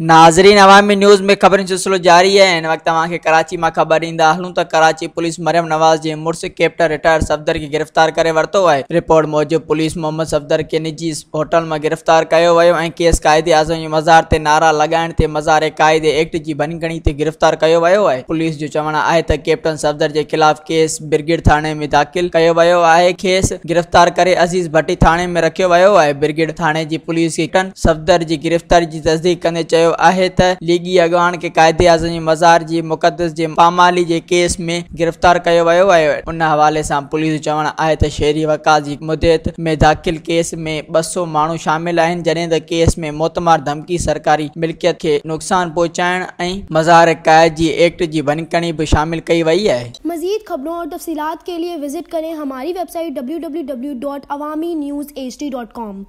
नाजरीन अवामी न्यूज़ में खबर सिलसिलो जारी है इन वक्त कराची में ख़बर इंदा हलूँ तो कराची पुलिस मरियम नवाज़ जे मुड़ुस कैप्टन रिटायर सफदर खे गिरफ़्तार कर वरतो है रिपोर्ट मूजिबि पुलिस मोहम्मद सफदर के निजी होटल में गिरफ़्तार कयो वियो केस क़ाइदे आज़म जे मज़ार से नारा लॻाइण ते मज़ार कायदे एक्ट की भनगणी ते गिरफ़्तार किया वियो आहे पुलिस जो चवणु आहे त कैप्टन सफदर के ख़िलाफ़ केस ब्रिगेड थाणे में दाख़िल किया वियो आहे खेसि गिरफ़्तार कर अज़ीज़ भट्टी थाने में रखियो वियो आहे ब्रिगेड थाने की पुलिस कैप्टन सफदर की गिरफ़्तारी की तस्दीक कंदे कयो आहे त लीगी अॻवान खे क़ाइदे आज़म जी मज़ार जी मुक़दस जे पामाली जे केस में गिरफ़्तार कयो वियो आहे उन हवाले सां पुलिस चवणु आहे त शहरी वकास जी मुदत में दाख़िल केस में ॿ सौ माण्हू शामिल आहिनि जॾहिं त केस में मोतमार धमकी सरकारी मिल्कियत खे नुक़सान पहुचाइण ऐं मज़ार क़ाइद जी एक्ट जी भनकणी भी शामिल कई वही है मजीद खबरों और तफसीत के लिए विजिट करें हमारी website W W W dot Awami news H D dot com